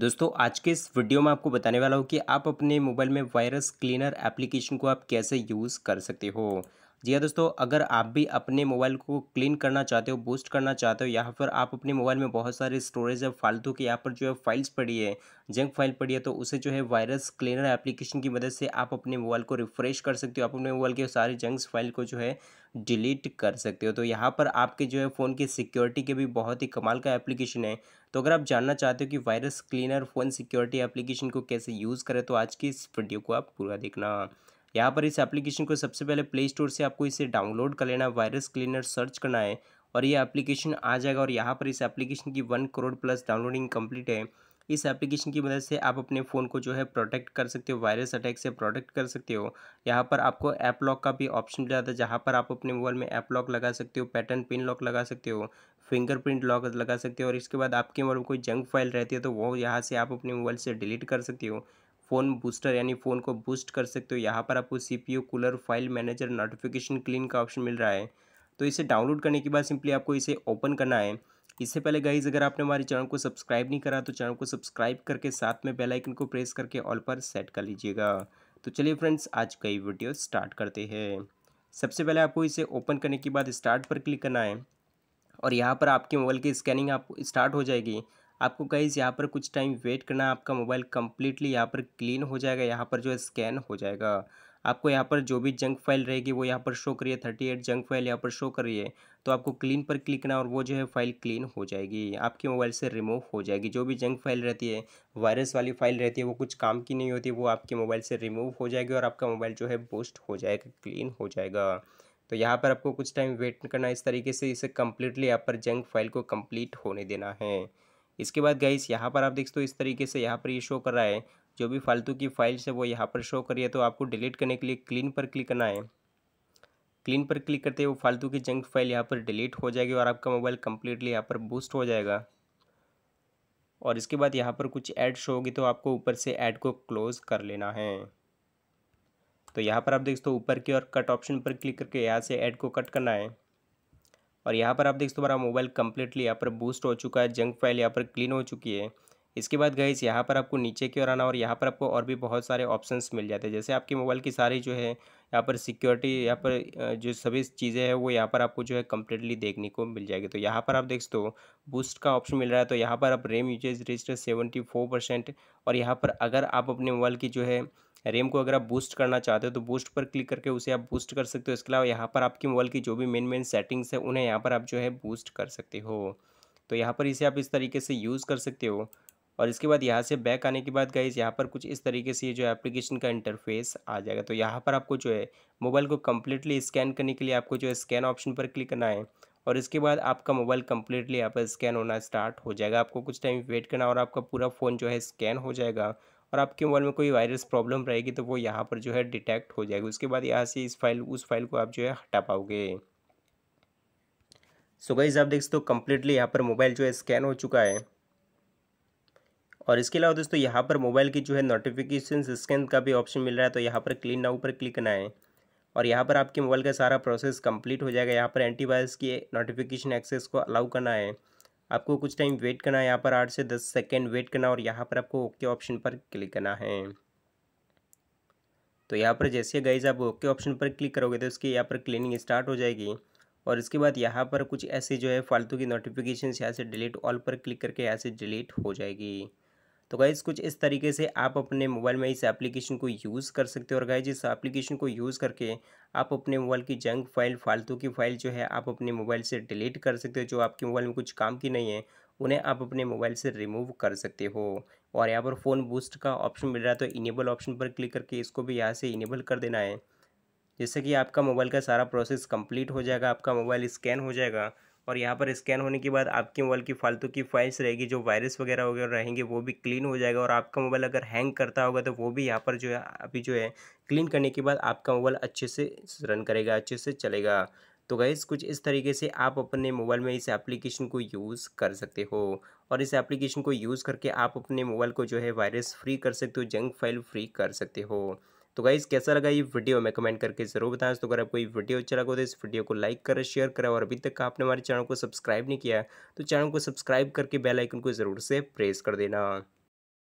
दोस्तों आज के इस वीडियो में आपको बताने वाला हूँ कि आप अपने मोबाइल में वायरस क्लीनर एप्लीकेशन को आप कैसे यूज़ कर सकते हो जी हाँ दोस्तों अगर आप भी अपने मोबाइल को क्लीन करना चाहते हो बूस्ट करना चाहते हो या फिर आप अपने मोबाइल में बहुत सारे स्टोरेज है फालतू के यहाँ पर जो है फाइल्स पड़ी है जंक फाइल पड़ी है तो उसे जो है वायरस क्लीनर एप्लीकेशन की मदद से आप अपने मोबाइल को रिफ्रेश कर सकते हो आप अपने मोबाइल के सारे जंक्स फाइल को जो है डिलीट कर सकते हो तो यहाँ पर आपके जो है फ़ोन की सिक्योरिटी के भी बहुत ही कमाल का एप्लीकेशन है तो अगर आप जानना चाहते हो कि virus cleaner phone security application को कैसे यूज़ करें तो आज की इस वीडियो को आप पूरा देखना यहाँ पर इस एप्लीकेशन को सबसे पहले प्ले स्टोर से आपको इसे डाउनलोड कर लेना है वायरस क्लीनर सर्च करना है और ये एप्लीकेशन आ जाएगा और यहाँ पर इस एप्लीकेशन की one crore plus downloading complete है इस एप्लीकेशन की मदद से आप अपने फ़ोन को जो है प्रोटेक्ट कर सकते हो वायरस अटैक से प्रोटेक्ट कर सकते हो यहाँ पर आपको ऐप लॉक का भी ऑप्शन मिल जाता है जहाँ पर आप अपने मोबाइल में ऐप लॉक लगा सकते हो पैटर्न पिन लॉक लगा सकते हो फिंगरप्रिंट लॉक लगा सकते हो और इसके बाद आपके मोबाइल में कोई जंक फाइल रहती है तो वो यहाँ से आप अपने मोबाइल से डिलीट कर सकते हो फ़ोन बूस्टर यानी फ़ोन को बूस्ट कर सकते हो यहाँ पर आपको C P cooler file manager notification clean का ऑप्शन मिल रहा है तो इसे डाउनलोड करने के बाद सिंपली आपको इसे ओपन करना है इससे पहले गाइज अगर आपने हमारे चैनल को सब्सक्राइब नहीं करा तो चैनल को सब्सक्राइब करके साथ में बेल आइकन को प्रेस करके ऑल पर सेट कर लीजिएगा तो चलिए फ्रेंड्स आज का ये वीडियो स्टार्ट करते हैं सबसे पहले आपको इसे ओपन करने के बाद स्टार्ट पर क्लिक करना है और यहाँ पर आपके मोबाइल की स्कैनिंग आप स्टार्ट हो जाएगी आपको गाइज़ यहाँ पर कुछ टाइम वेट करना आपका मोबाइल कम्प्लीटली यहाँ पर क्लीन हो जाएगा यहाँ पर जो है स्कैन हो जाएगा आपको यहाँ पर जो भी जंक फाइल रहेगी वो यहाँ पर शो करिए थर्टी एट जंक फाइल यहाँ पर शो करिए तो आपको क्लीन पर क्लिक करना और वो जो है फाइल क्लीन हो जाएगी आपके मोबाइल से रिमूव हो जाएगी जो भी जंक फाइल रहती है वायरस वाली फाइल रहती है वो कुछ काम की नहीं होती वो आपके मोबाइल से रिमूव हो जाएगी और आपका मोबाइल जो है बूस्ट हो जाएगा क्लीन हो जाएगा तो यहाँ पर आपको कुछ टाइम वेट करना इस तरीके से इसे कम्प्लीटली यहाँ पर जंक फाइल को कम्प्लीट होने देना है इसके बाद गाइस यहाँ पर आप देख सकते हो इस तरीके से यहाँ पर ये यह शो कर रहा है जो भी फालतू की फाइल्स है वो यहाँ पर शो करिए तो आपको डिलीट करने के लिए क्लीन पर क्लिक करना है क्लीन पर क्लिक करते ही वो फालतू की जंक फाइल यहाँ पर डिलीट हो जाएगी और आपका मोबाइल कम्प्लीटली यहाँ पर बूस्ट हो जाएगा और इसके बाद यहाँ पर कुछ ऐड शो होगी तो आपको ऊपर से ऐड को क्लोज़ कर लेना है तो यहाँ पर आप देख सकते हो ऊपर की और कट ऑप्शन पर क्लिक करके यहाँ से ऐड को कट करना है और यहाँ पर आप देख सकते हमारा मोबाइल कम्प्लीटली यहाँ पर बूस्ट हो चुका है जंक फाइल यहाँ पर क्लीन हो चुकी है इसके बाद गईस यहाँ पर आपको नीचे की ओर आना और यहाँ पर आपको और भी बहुत सारे ऑप्शंस मिल जाते हैं जैसे आपके मोबाइल की सारी जो है यहाँ पर सिक्योरिटी यहाँ पर जो सभी चीज़ें हैं वो यहाँ पर आपको जो है कम्प्लीटली देखने को मिल जाएगी तो यहाँ पर आप देख सकते हो बूस्ट का ऑप्शन मिल रहा है तो यहाँ पर आप RAM usage register seventy four percent और यहाँ पर अगर आप अपने मोबाइल की जो है रेम को अगर आप बूस्ट करना चाहते हो तो बूस्ट पर क्लिक करके उसे आप बूस्ट कर सकते हो इसके अलावा यहाँ पर आपकी मोबाइल की जो भी मेन मेन सेटिंग्स है उन्हें यहाँ पर आप जो है बूस्ट कर सकते हो तो यहाँ पर इसे आप इस तरीके से यूज़ कर सकते हो और इसके बाद यहाँ से बैक आने के बाद गाइज यहाँ पर कुछ इस तरीके से ये जो एप्लीकेशन का इंटरफेस आ जाएगा तो यहाँ पर आपको जो है मोबाइल को कम्प्लीटली स्कैन करने के लिए आपको जो है स्कैन ऑप्शन पर क्लिक करना है और इसके बाद आपका मोबाइल कम्प्लीटली यहाँ पर स्कैन होना स्टार्ट हो जाएगा आपको कुछ टाइम वेट करना और आपका पूरा फ़ोन जो है स्कैन हो जाएगा और आपके मोबाइल में कोई वायरस प्रॉब्लम रहेगी तो वो यहाँ पर जो है डिटेक्ट हो जाएगी उसके बाद यहाँ से इस फाइल उस फाइल को आप जो है हटा पाओगे सो गाइज आप देख सकते हो कम्प्लीटली यहाँ पर मोबाइल जो है स्कैन हो चुका है और इसके अलावा दोस्तों यहाँ पर मोबाइल की जो है नोटिफिकेशन स्कैन का भी ऑप्शन मिल रहा है तो यहाँ पर क्लीन नाउ पर क्लिक करना है और यहाँ पर आपके मोबाइल का सारा प्रोसेस कंप्लीट हो जाएगा यहाँ पर एंटीवायरस की नोटिफिकेशन एक्सेस को अलाउ करना है आपको कुछ टाइम वेट करना है यहाँ पर आठ से दस सेकेंड वेट करना और यहाँ पर आपको ओके ऑप्शन पर क्लिक करना है तो यहाँ पर जैसे गाइज आप ओके ऑप्शन पर क्लिक करोगे तो उसकी यहाँ पर क्लीनिंग स्टार्ट हो जाएगी और इसके बाद यहाँ पर कुछ ऐसे जो है फालतू की नोटिफिकेशन यहाँ से डिलीट ऑल पर क्लिक करके यहाँ से डिलीट हो जाएगी तो गाइज़ कुछ इस तरीके से आप अपने मोबाइल में इस एप्लीकेशन को यूज़ कर सकते हो और गाइज इस एप्लीकेशन को यूज़ करके आप अपने मोबाइल की जंक फाइल फालतू की फाइल जो है आप अपने मोबाइल से डिलीट कर सकते हो जो आपके मोबाइल में कुछ काम की नहीं है उन्हें आप अपने मोबाइल से रिमूव कर सकते हो और यहाँ पर फ़ोन बूस्ट का ऑप्शन मिल रहा है तो इनेबल ऑप्शन पर क्लिक करके इसको भी यहाँ से इनेबल कर देना है जिससे कि आपका मोबाइल का सारा प्रोसेस कंप्लीट हो जाएगा आपका मोबाइल स्कैन हो जाएगा और यहाँ पर स्कैन होने के बाद आपके मोबाइल की फालतू की फाइल्स रहेगी जो वायरस वगैरह वगैरह रहेंगे वो भी क्लीन हो जाएगा और आपका मोबाइल अगर हैंग करता होगा तो वो भी यहाँ पर जो है अभी जो है क्लीन करने के बाद आपका मोबाइल अच्छे से रन करेगा अच्छे से चलेगा तो गैस कुछ इस तरीके से आप अपने मोबाइल में इस एप्लीकेशन को यूज़ कर सकते हो और इस एप्लीकेशन को यूज़ करके आप अपने मोबाइल को जो है वायरस फ्री कर सकते हो जंक फाइल फ्री कर सकते हो तो गाइज़ कैसा लगा ये वीडियो हमें कमेंट करके ज़रूर बताएं तो अगर आपको ये वीडियो अच्छा लगा तो इस वीडियो को लाइक करें शेयर करें और अभी तक आपने हमारे चैनल को सब्सक्राइब नहीं किया तो चैनल को सब्सक्राइब करके बेलाइकन को ज़रूर से प्रेस कर देना